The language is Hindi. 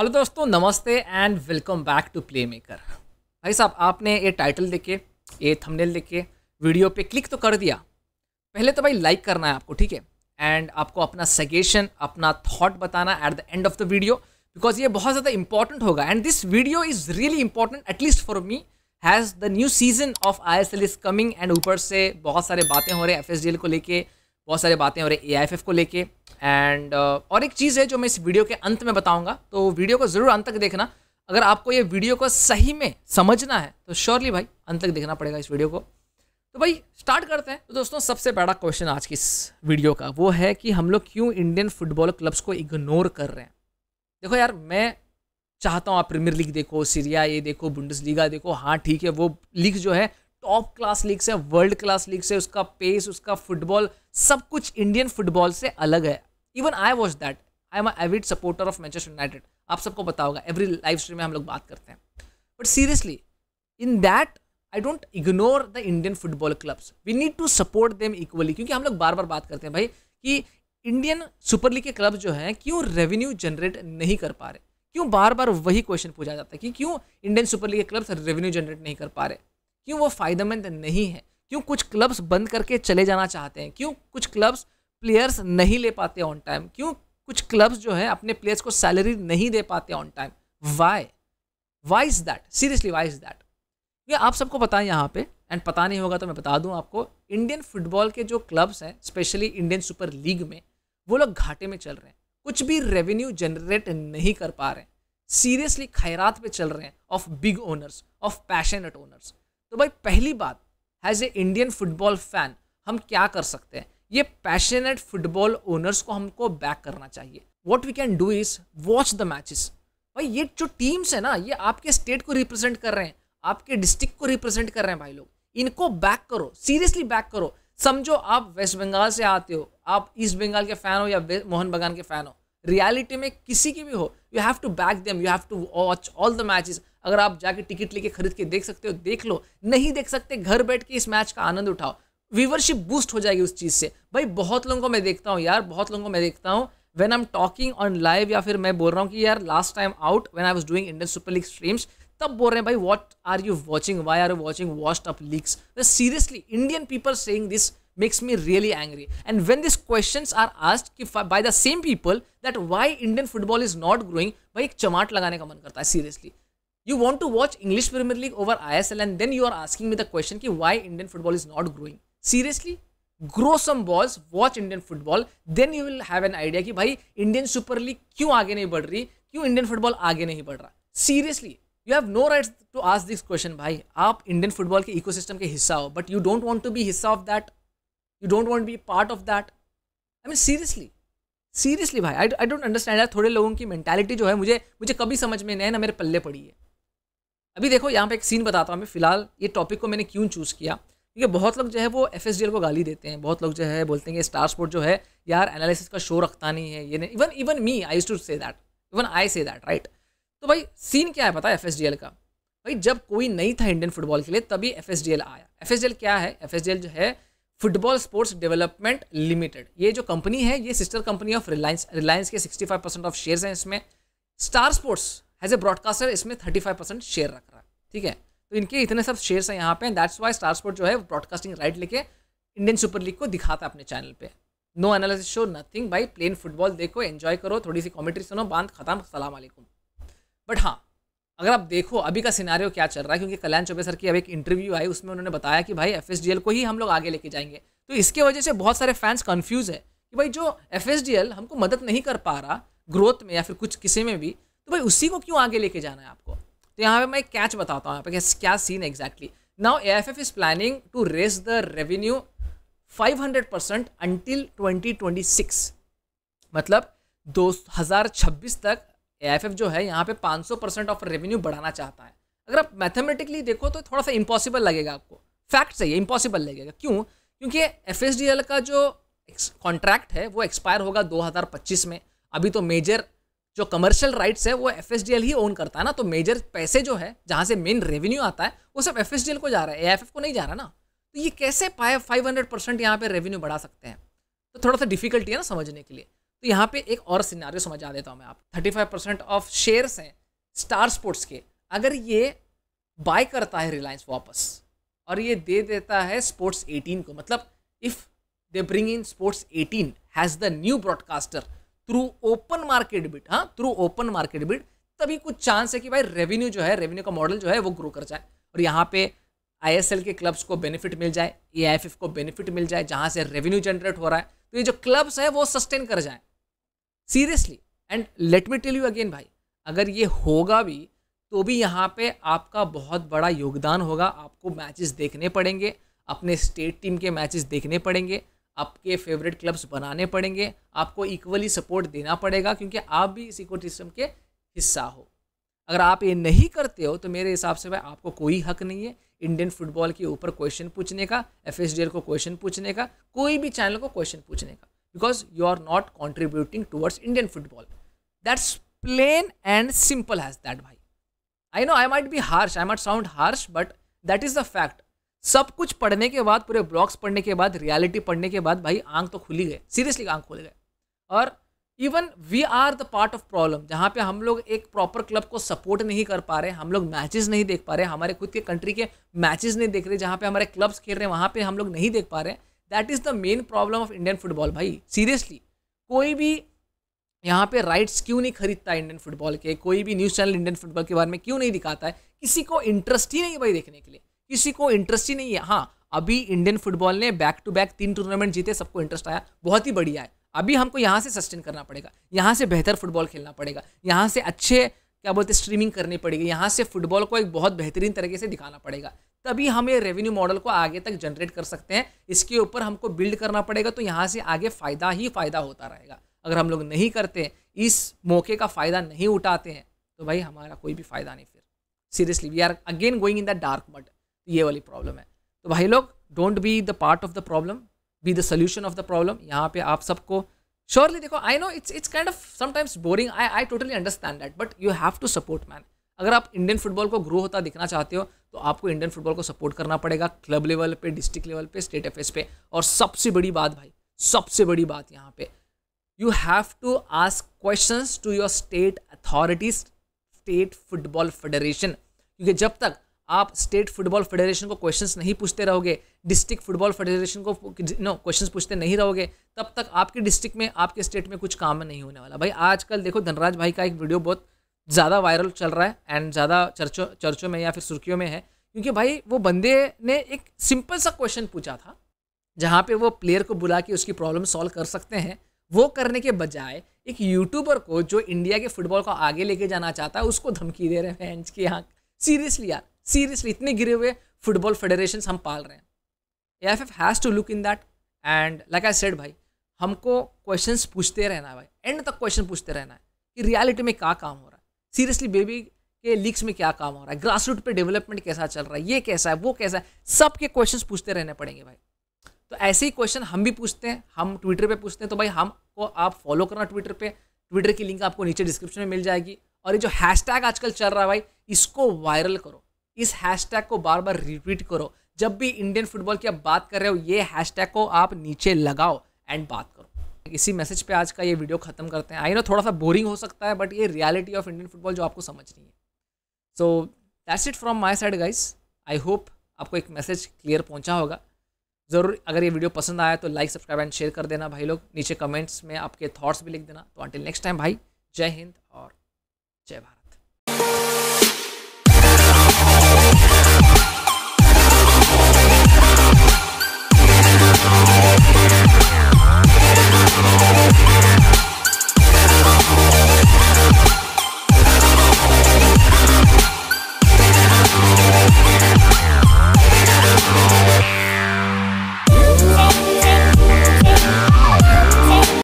हेलो दोस्तों नमस्ते and welcome back to play maker भाई साहब आपने ये टाइटल देखे ये थंबनेल देखे वीडियो पे क्लिक तो कर दिया पहले तो भाई लाइक करना है आपको ठीक है एंड आपको अपना सजेशन अपना थॉट बताना at the end of the video because ये बहुत ज़्यादा इंपॉर्टेंट होगा and this video is really important at least for me as the new season of I S L is coming and ऊपर से बहुत सारे बातें हो रहे हैं एफ एस डी एल को लेके बहुत सारी बातें हो रही ए को लेके एंड uh, और एक चीज़ है जो मैं इस वीडियो के अंत में बताऊंगा तो वीडियो को ज़रूर अंत तक देखना अगर आपको ये वीडियो को सही में समझना है तो श्योरली भाई अंत तक देखना पड़ेगा इस वीडियो को तो भाई स्टार्ट करते हैं तो दोस्तों सबसे बड़ा क्वेश्चन आज की इस वीडियो का वो है कि हम लोग क्यों इंडियन फुटबॉल क्लब्स को इग्नोर कर रहे हैं देखो यार मैं चाहता हूँ आप प्रीमियर लीग देखो सीरिया ये देखो बुंडस लीगा देखो हाँ ठीक है वो लीग जो है टॉप क्लास लीग्स है वर्ल्ड क्लास लीग्स है उसका पेस उसका फुटबॉल सब कुछ इंडियन फुटबॉल से अलग है even I watch that I am avid supporter of Manchester United आप सबको पता होगा एवरी लाइव स्ट्रीम में हम लोग बात करते हैं but seriously in that I don't ignore the Indian football clubs we need to support them equally क्योंकि हम लोग बार बार बात करते हैं भाई कि इंडियन सुपर लीग के क्लब जो हैं क्यों रेवेन्यू जनरेट नहीं कर पा रहे क्यों बार बार वही क्वेश्चन पूछा जाता है कि क्यों इंडियन सुपर लीग के क्लब्स रेवेन्यू जनरेट नहीं कर पा रहे क्यों वो फ़ायदेमंद नहीं है क्यों कुछ क्लब्स बंद करके चले जाना चाहते हैं क्यों कुछ क्लब्स प्लेयर्स नहीं ले पाते ऑन टाइम क्यों कुछ क्लब्स जो है अपने प्लेयर्स को सैलरी नहीं दे पाते on time why why is that seriously why is that ये आप सबको पता है यहाँ पे एंड पता नहीं होगा तो मैं बता दूँ आपको इंडियन फुटबॉल के जो क्लब्स हैं स्पेशली इंडियन सुपर लीग में वो लोग घाटे में चल रहे हैं कुछ भी रेवेन्यू जनरेट नहीं कर पा रहे हैं सीरियसली खैरात पे चल रहे हैं of big owners of passionate owners तो भाई पहली बात as a Indian football fan हम क्या कर सकते हैं ये पैशनेट फुटबॉल ओनर्स को हमको बैक करना चाहिए what we can do is watch the matches भाई ये जो टीम्स है ना ये आपके स्टेट को रिप्रेजेंट कर रहे हैं आपके डिस्ट्रिक्ट को रिप्रेजेंट कर रहे हैं भाई लोग इनको बैक करो सीरियसली बैक करो समझो आप वेस्ट बंगाल से आते हो आप ईस्ट बंगाल के फ़ैन हो या मोहन बगान के फ़ैन हो रियलिटी में किसी की भी हो you have to back them you have to watch all the matches अगर आप जाके टिकट लेके खरीद के देख सकते हो देख लो नहीं देख सकते घर बैठ के इस मैच का आनंद उठाओ व्यूवरशिप बूस्ट हो जाएगी उस चीज़ से भाई बहुत लोगों को मैं देखता हूँ यार बहुत लोगों को मैं देखता हूँ when I am talking on live या फिर मैं बोल रहा हूँ कि यार last time out when I was doing Indian super league streams तब बोल रहे हैं भाई what are you watching why are you watching worst of leagues seriously Indian people saying this makes me really angry and when this question are asked कि by the same people that why Indian football is not growing भाई एक चमाट लगाने का मन करता है seriously to watch English premier league over I S L and then you are asking me the question की why Indian football is not growing seriously grow some balls watch Indian football then you will have an idea कि भाई इंडियन सुपर लीग क्यों आगे नहीं बढ़ रही क्यों इंडियन फुटबॉल आगे नहीं बढ़ रहा seriously you have no right to ask this question भाई आप इंडियन फुटबॉल के इकोसिस्टम के हिस्सा हो but you don't want to be हिस्सा of that you don't want be part of that I mean seriously seriously भाई आई डोंट अंडरस्टैंड थोड़े लोगों की मैंटेलिटी जो है मुझे मुझे कभी समझ में नहीं है ना मेरे पल्ले पड़ी है अभी देखो यहाँ पे एक सीन बताता हूँ मैं फिलहाल ये टॉपिक को मैंने क्यों चूज़ किया क्योंकि बहुत लोग जो है वो एफ को गाली देते हैं बहुत लोग जो है बोलते हैं कि स्टार स्पोर्ट जो है यार एनालिसिस का शो रखता नहीं है ये नहीं even even me I too say that even I say that right तो भाई सीन क्या है पता है एफ का भाई जब कोई नहीं था इंडियन फुटबॉल के लिए तभी एफ आया एफ क्या है एफ जो है फुटबॉल स्पोर्ट्स डेवलपमेंट लिमिटेड ये जो कंपनी है ये sister company of Reliance Reliance के सिक्सटी परसेंट ऑफ शेयर हैं इसमें star sports as a broadcaster इसमें थर्टी फाइव परसेंट शेयर रख रहा है ठीक है तो इनके इतने सब शेयर्स हैं यहाँ पे दैट्स वाई स्टार स्पोर्ट जो है ब्रॉडकास्टिंग राइट लेके इंडियन सुपर लीग को दिखाता है अपने चैनल पे नो एनालिसिस शो नथिंग भाई प्लेन फुटबॉल देखो एन्जॉय करो थोड़ी सी कॉमेंट्री सुनो बांध खत्म सलाम वालेकुम बट हाँ अगर आप देखो अभी का सिनारियो क्या चल रहा है क्योंकि कल्याण चौबे सर की अब एक इंटरव्यू आई उसमें उन्होंने बताया कि भाई एफ को ही हम लोग आगे लेके जाएंगे तो इसके वजह से बहुत सारे फैंस कन्फ्यूज है कि भाई जो एफ हमको मदद नहीं कर पा रहा ग्रोथ में या फिर कुछ किसी में भी तो भाई उसी को क्यों आगे लेके जाना है आपको तो यहाँ पे मैं कैच बताता हूँ यहाँ पे क्या सीन है exactly now A F F is planning to raise the revenue hundred percent until six मतलब दो हज़ार छब्बीस तक एफ एफ जो है यहाँ पे सौ परसेंट ऑफ रेवेन्यू बढ़ाना चाहता है अगर आप मैथमेटिकली देखो तो थोड़ा सा इम्पॉसिबल लगेगा आपको फैक्ट सही है इम्पॉसिबल लगेगा क्यों क्योंकि एफ एस डी एल का जो कॉन्ट्रैक्ट है वो एक्सपायर होगा दो हजार पच्चीस में अभी तो मेजर जो कमर्शियल राइट्स है वो एफ ही ओन करता है ना तो मेजर पैसे जो है जहाँ से मेन रेवेन्यू आता है वो सब एफ को जा रहा है ए को नहीं जा रहा ना तो ये कैसे फाइव हंड्रेड परसेंट यहाँ पर रेवेन्यू बढ़ा सकते हैं तो थोड़ा सा डिफिकल्टी है ना समझने के लिए तो यहाँ पे एक और सिनारियो समझा देता हूँ मैं आप thirty five percent of shares हैं स्टार स्पोर्ट्स के अगर ये बाय करता है रिलायंस वापस और ये दे देता है स्पोर्ट्स एटीन को मतलब if they bring in sports eighteen as the new broadcaster through open market bid हाँ थ्रू ओपन मार्केट बिट तभी कुछ चांस है कि भाई रेवेन्यू जो है रेवेन्यू का मॉडल जो है वो ग्रो कर जाए और यहाँ पे आईएसएल के क्लब्स को बेनिफिट मिल जाए एआईएफएफ को बेनिफिट मिल जाए जहाँ से रेवेन्यू जनरेट हो रहा है तो ये जो क्लब्स है वो सस्टेन कर जाए seriously and let me tell you again भाई अगर ये होगा भी तो भी यहाँ पे आपका बहुत बड़ा योगदान होगा आपको मैचेस देखने पड़ेंगे अपने स्टेट टीम के मैचेस देखने पड़ेंगे आपके फेवरेट क्लब्स बनाने पड़ेंगे आपको इक्वली सपोर्ट देना पड़ेगा क्योंकि आप भी इस इको के हिस्सा हो अगर आप ये नहीं करते हो तो मेरे हिसाब से भाई आपको कोई हक नहीं है इंडियन फुटबॉल के ऊपर क्वेश्चन पूछने का एफ को क्वेश्चन पूछने का कोई भी चैनल को क्वेश्चन पूछने का because you are not contributing towards Indian football that's plain and simple as that भाई I know I might be harsh I might sound harsh but that is the fact सब कुछ पढ़ने के बाद पूरे ब्लॉग्स पढ़ने के बाद रियलिटी पढ़ने के बाद भाई आंख तो खुली गए सीरियसली आंख खुल गए और even we are the part of problem जहाँ पे हम लोग एक प्रॉपर क्लब को सपोर्ट नहीं कर पा रहे हम लोग मैचेस नहीं देख पा रहे हमारे खुद के कंट्री के मैचेस नहीं देख रहे जहाँ पे हमारे क्लब्स खेल रहे हैं वहाँ पे हम लोग नहीं देख पा रहे that is the main problem of Indian football भाई सीरियसली कोई भी यहाँ पे राइट्स क्यों नहीं खरीदता इंडियन फुटबॉल के कोई भी न्यूज़ चैनल इंडियन फुटबॉल के बारे में क्यों नहीं दिखाता है किसी को इंटरेस्ट ही नहीं भाई देखने के लिए किसी को इंटरेस्ट ही नहीं है हाँ अभी इंडियन फुटबॉल ने बैक टू बैक तीन टूर्नामेंट जीते सबको इंटरेस्ट आया बहुत ही बढ़िया है अभी हमको यहाँ से सस्टेन करना पड़ेगा यहाँ से बेहतर फुटबॉल खेलना पड़ेगा यहाँ से अच्छे क्या बोलते स्ट्रीमिंग करनी पड़ेगी यहाँ से फुटबॉल को एक बहुत बेहतरीन तरीके से दिखाना पड़ेगा तभी हम ये रेवेन्यू मॉडल को आगे तक जनरेट कर सकते हैं इसके ऊपर हमको बिल्ड करना पड़ेगा तो यहाँ से आगे फ़ायदा ही फ़ायदा होता रहेगा अगर हम लोग नहीं करते इस मौके का फ़ायदा नहीं उठाते हैं तो भाई हमारा कोई भी फ़ायदा नहीं फिर seriously we are again going in the dark mud ये वाली प्रॉब्लम है तो भाई लोग don't be the part of the problem be the solution of the problem यहाँ पे आप सबको श्योरली देखो I know it's it's kind of sometimes boring I I totally understand that but you have to support man अगर आप इंडियन फुटबॉल को ग्रो होता दिखना चाहते हो तो आपको इंडियन फुटबॉल को सपोर्ट करना पड़ेगा क्लब लेवल पे डिस्ट्रिक्ट लेवल पे स्टेट एफ पे और सबसे बड़ी बात भाई सबसे बड़ी बात यहाँ पे you have to ask questions to your state authorities state football federation क्योंकि जब तक आप स्टेट फुटबॉल फेडरेशन को क्वेश्चंस नहीं पूछते रहोगे डिस्ट्रिक्ट फुटबॉल फेडरेशन को नो क्वेश्चंस पूछते नहीं रहोगे तब तक आपके डिस्ट्रिक्ट में आपके स्टेट में कुछ काम नहीं होने वाला भाई आजकल देखो धनराज भाई का एक वीडियो बहुत ज़्यादा वायरल चल रहा है एंड ज़्यादा चर्चों चर्चों में या फिर सुर्खियों में है क्योंकि भाई वो बंदे ने एक सिंपल सा क्वेश्चन पूछा था जहाँ पे वो प्लेयर को बुला के उसकी प्रॉब्लम सॉल्व कर सकते हैं वो करने के बजाय एक यूट्यूबर को जो इंडिया के फुटबॉल को आगे लेके जाना चाहता है उसको धमकी दे रहे हैं फैंस कि हाँ सीरियसली यार सीरियसली इतने गिरे हुए फुटबॉल फेडरेशन हम पाल रहे हैं A F F has to look in that and like I said भाई हमको क्वेश्चन पूछते रहना है भाई एंड तक क्वेश्चन पूछते रहना है कि रियलिटी में क्या काम हो रहा है सीरियसली बेबी के लीक्स में क्या काम हो रहा है ग्रास रूट पर डेवलपमेंट कैसा चल रहा है ये कैसा है वो कैसा है सब के क्वेश्चन पूछते रहने पड़ेंगे भाई तो ऐसे ही क्वेश्चन हम भी पूछते हैं हम ट्विटर पे पूछते हैं तो भाई हमको आप फॉलो करना ट्विटर पे ट्विटर की लिंक आपको नीचे डिस्क्रिप्शन में मिल जाएगी और ये जो टैग आजकल चल रहा है भाई इसको वायरल करो इस हैशटैग को बार बार रिपीट करो जब भी इंडियन फुटबॉल की आप बात कर रहे हो ये हैशटैग को आप नीचे लगाओ एंड बात करो इसी मैसेज पे आज का ये वीडियो खत्म करते हैं आई नो थोड़ा सा बोरिंग हो सकता है बट ये रियलिटी ऑफ इंडियन फुटबॉल जो आपको समझनी है so that's it from my side guys I hope आपको एक मैसेज क्लियर पहुंचा होगा ज़रूर अगर ये वीडियो पसंद आया तो लाइक सब्सक्राइब एंड शेयर कर देना भाई लोग नीचे कमेंट्स में आपके थॉट्स भी लिख देना तो अंटिल नेक्स्ट टाइम भाई जय हिंद और जय भारत Oh,